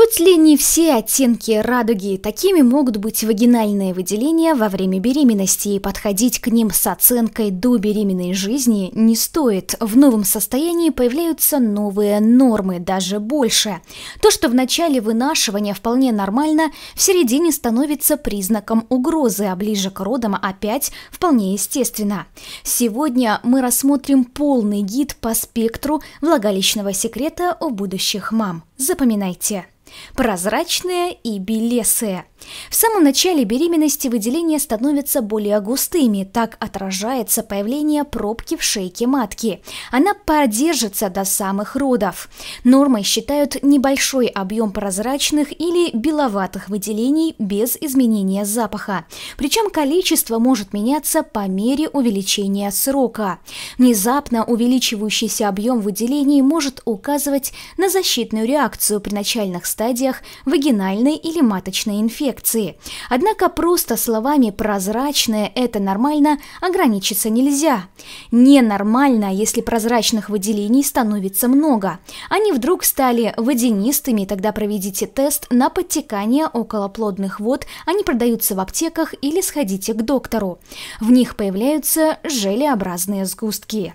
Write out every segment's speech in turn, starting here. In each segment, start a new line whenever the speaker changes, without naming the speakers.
Чуть ли не все оттенки радуги такими могут быть вагинальные выделения во время беременности, и подходить к ним с оценкой до беременной жизни не стоит. В новом состоянии появляются новые нормы, даже больше. То, что в начале вынашивания вполне нормально, в середине становится признаком угрозы, а ближе к родам опять вполне естественно. Сегодня мы рассмотрим полный гид по спектру влагалищного секрета у будущих мам. Запоминайте. Прозрачные и белесые. В самом начале беременности выделения становятся более густыми, так отражается появление пробки в шейке матки. Она продержится до самых родов. Нормой считают небольшой объем прозрачных или беловатых выделений без изменения запаха. Причем количество может меняться по мере увеличения срока. Внезапно увеличивающийся объем выделений может указывать на защитную реакцию реакцию при начальных стадиях вагинальной или маточной инфекции. Однако просто словами «прозрачное» это нормально ограничиться нельзя. Ненормально, если прозрачных выделений становится много. Они вдруг стали водянистыми, тогда проведите тест на подтекание околоплодных вод, они продаются в аптеках или сходите к доктору. В них появляются желеобразные сгустки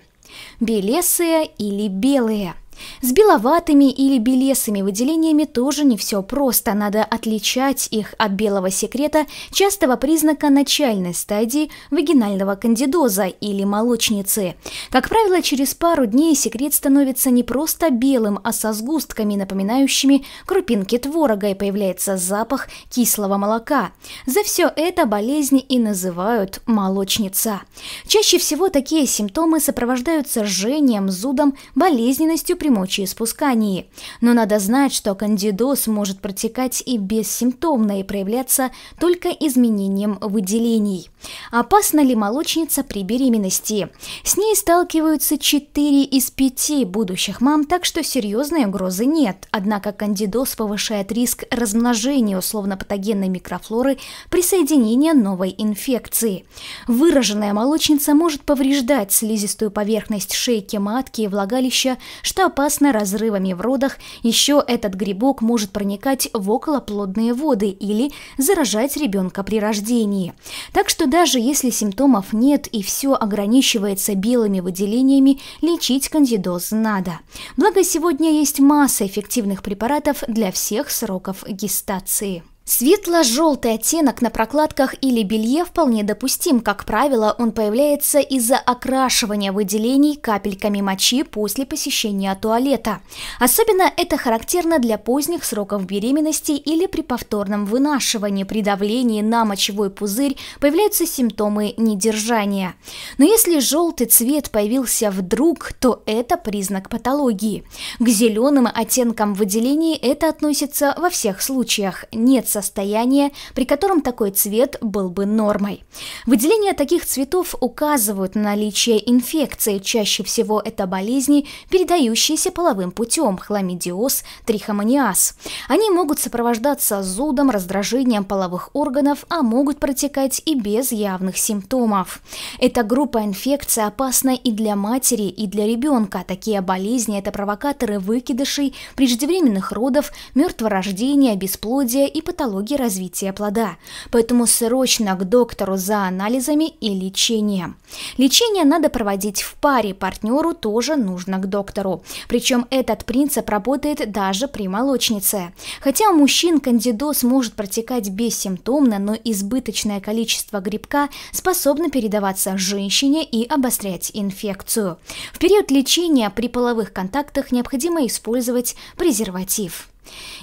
белесые или белые. С беловатыми или белесыми выделениями тоже не все просто, надо отличать их от белого секрета, частого признака начальной стадии вагинального кандидоза или молочницы. Как правило, через пару дней секрет становится не просто белым, а со сгустками, напоминающими крупинки творога, и появляется запах кислого молока. За все это болезнь и называют молочница. Чаще всего такие симптомы сопровождаются жжением, зудом, болезненностью, при мочеиспускании. Но надо знать, что кандидоз может протекать и бессимптомно и проявляться только изменением выделений. Опасна ли молочница при беременности? С ней сталкиваются 4 из 5 будущих мам, так что серьезной угрозы нет. Однако кандидоз повышает риск размножения условно-патогенной микрофлоры при соединении новой инфекции. Выраженная молочница может повреждать слизистую поверхность шейки матки и влагалища, что опасно разрывами в родах, еще этот грибок может проникать в околоплодные воды или заражать ребенка при рождении. Так что даже если симптомов нет и все ограничивается белыми выделениями, лечить кандидоз надо. Благо сегодня есть масса эффективных препаратов для всех сроков гестации. Светло-желтый оттенок на прокладках или белье вполне допустим. Как правило, он появляется из-за окрашивания выделений капельками мочи после посещения туалета. Особенно это характерно для поздних сроков беременности или при повторном вынашивании при давлении на мочевой пузырь появляются симптомы недержания. Но если желтый цвет появился вдруг, то это признак патологии. К зеленым оттенкам выделений это относится во всех случаях. Нет состояние, при котором такой цвет был бы нормой. Выделение таких цветов указывают на наличие инфекции, чаще всего это болезни, передающиеся половым путем, хламидиоз, трихомониаз. Они могут сопровождаться зудом, раздражением половых органов, а могут протекать и без явных симптомов. Эта группа инфекций опасна и для матери, и для ребенка. Такие болезни – это провокаторы выкидышей, преждевременных родов, мертворождения, бесплодия и патологии патологии развития плода. Поэтому срочно к доктору за анализами и лечением. Лечение надо проводить в паре, партнеру тоже нужно к доктору. Причем этот принцип работает даже при молочнице. Хотя у мужчин кандидоз может протекать бессимптомно, но избыточное количество грибка способно передаваться женщине и обострять инфекцию. В период лечения при половых контактах необходимо использовать презерватив.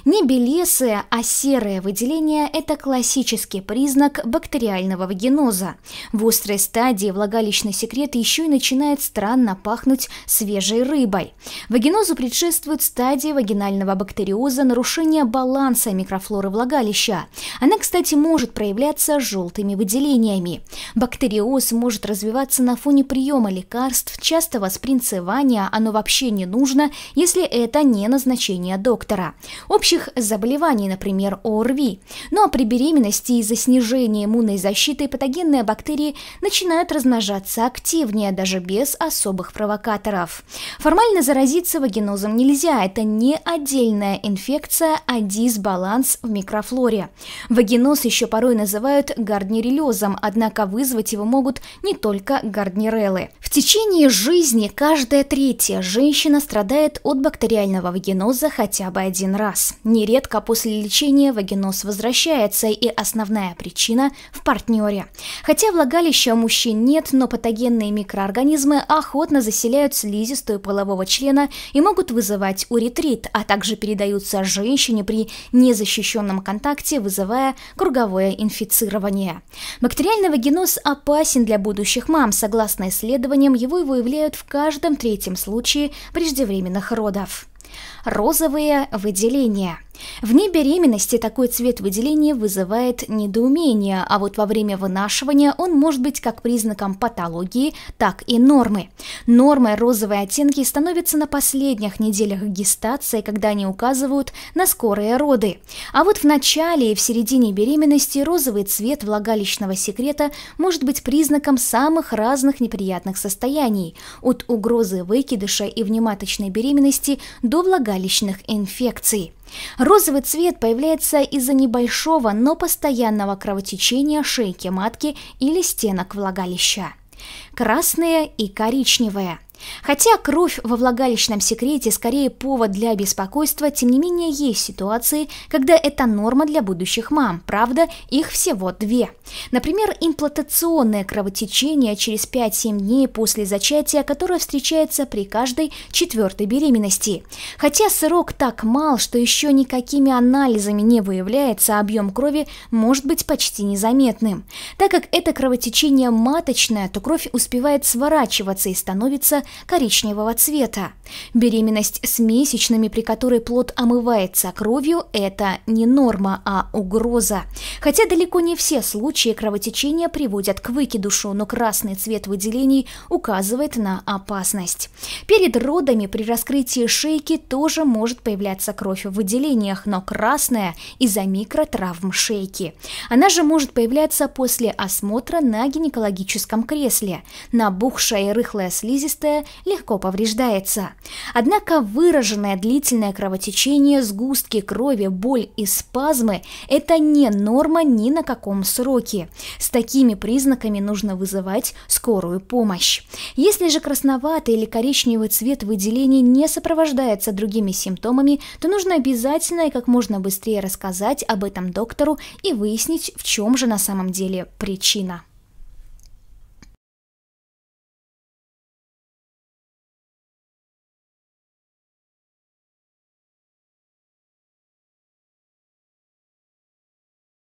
Не белесые, а серое выделение – это классический признак бактериального вагиноза. В острой стадии влагалищный секрет еще и начинает странно пахнуть свежей рыбой. Вагинозу предшествует стадия вагинального бактериоза, нарушение баланса микрофлоры влагалища. Она, кстати, может проявляться желтыми выделениями. Бактериоз может развиваться на фоне приема лекарств, частого спринцевания, оно вообще не нужно, если это не назначение доктора общих заболеваний, например, ОРВИ. Но ну, а при беременности из-за снижения иммунной защиты патогенные бактерии начинают размножаться активнее, даже без особых провокаторов. Формально заразиться вагинозом нельзя, это не отдельная инфекция, а дисбаланс в микрофлоре. Вагиноз еще порой называют гарднерелезом, однако вызвать его могут не только гарднереллы. В течение жизни каждая третья женщина страдает от бактериального вагиноза хотя бы один раз раз. Нередко после лечения вагиноз возвращается, и основная причина в партнере. Хотя влагалища мужчин нет, но патогенные микроорганизмы охотно заселяют слизистую полового члена и могут вызывать уретрит, а также передаются женщине при незащищенном контакте, вызывая круговое инфицирование. Бактериальный вагиноз опасен для будущих мам. Согласно исследованиям, его выявляют в каждом третьем случае преждевременных родов розовые выделения – Вне беременности такой цвет выделения вызывает недоумение, а вот во время вынашивания он может быть как признаком патологии, так и нормы. Нормой розовые оттенки становятся на последних неделях гестации, когда они указывают на скорые роды. А вот в начале и в середине беременности розовый цвет влагалищного секрета может быть признаком самых разных неприятных состояний – от угрозы выкидыша и внематочной беременности до влагалищных инфекций. Розовый цвет появляется из-за небольшого, но постоянного кровотечения шейки матки или стенок влагалища. Красные и коричневые Хотя кровь во влагалищном секрете скорее повод для беспокойства, тем не менее есть ситуации, когда это норма для будущих мам, правда, их всего две. Например, имплантационное кровотечение через 5-7 дней после зачатия, которое встречается при каждой четвертой беременности. Хотя срок так мал, что еще никакими анализами не выявляется, объем крови может быть почти незаметным. Так как это кровотечение маточное, то кровь успевает сворачиваться и становится коричневого цвета. Беременность с месячными, при которой плод омывается кровью, это не норма, а угроза. Хотя далеко не все случаи кровотечения приводят к выкидушу, но красный цвет выделений указывает на опасность. Перед родами при раскрытии шейки тоже может появляться кровь в выделениях, но красная из-за микротравм шейки. Она же может появляться после осмотра на гинекологическом кресле. Набухшая и рыхлая слизистая легко повреждается. Однако выраженное длительное кровотечение, сгустки крови, боль и спазмы – это не норма ни на каком сроке. С такими признаками нужно вызывать скорую помощь. Если же красноватый или коричневый цвет выделений не сопровождается другими симптомами, то нужно обязательно и как можно быстрее рассказать об этом доктору и выяснить, в чем же на самом деле причина.